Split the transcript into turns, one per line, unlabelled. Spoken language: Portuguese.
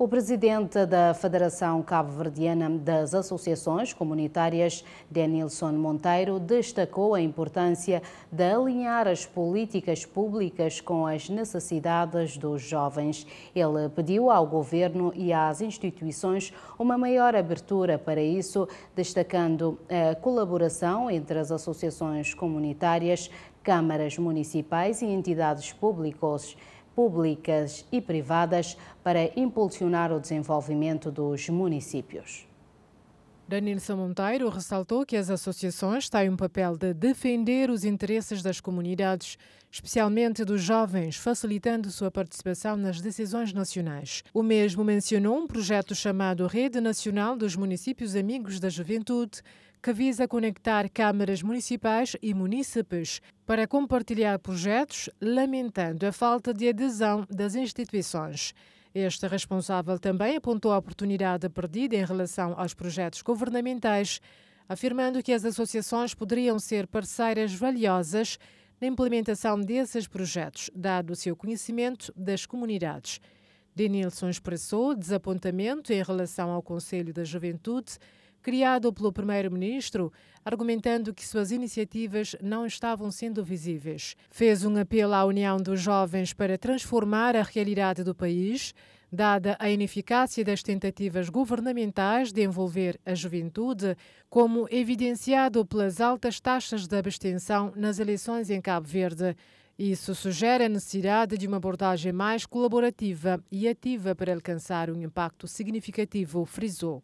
O presidente da Federação Cabo-Verdiana das Associações Comunitárias, Denilson Monteiro, destacou a importância de alinhar as políticas públicas com as necessidades dos jovens. Ele pediu ao governo e às instituições uma maior abertura para isso, destacando a colaboração entre as associações comunitárias, câmaras municipais e entidades públicas públicas e privadas para impulsionar o desenvolvimento dos municípios.
Danilson Monteiro ressaltou que as associações têm um papel de defender os interesses das comunidades, especialmente dos jovens, facilitando sua participação nas decisões nacionais. O mesmo mencionou um projeto chamado Rede Nacional dos Municípios Amigos da Juventude, que visa conectar câmaras municipais e munícipes para compartilhar projetos, lamentando a falta de adesão das instituições. Este responsável também apontou a oportunidade perdida em relação aos projetos governamentais, afirmando que as associações poderiam ser parceiras valiosas na implementação desses projetos, dado o seu conhecimento das comunidades. Denilson expressou desapontamento em relação ao Conselho da Juventude, criado pelo primeiro-ministro, argumentando que suas iniciativas não estavam sendo visíveis. Fez um apelo à união dos jovens para transformar a realidade do país, dada a ineficácia das tentativas governamentais de envolver a juventude, como evidenciado pelas altas taxas de abstenção nas eleições em Cabo Verde isso sugere a necessidade de uma abordagem mais colaborativa e ativa para alcançar um impacto significativo, frisou.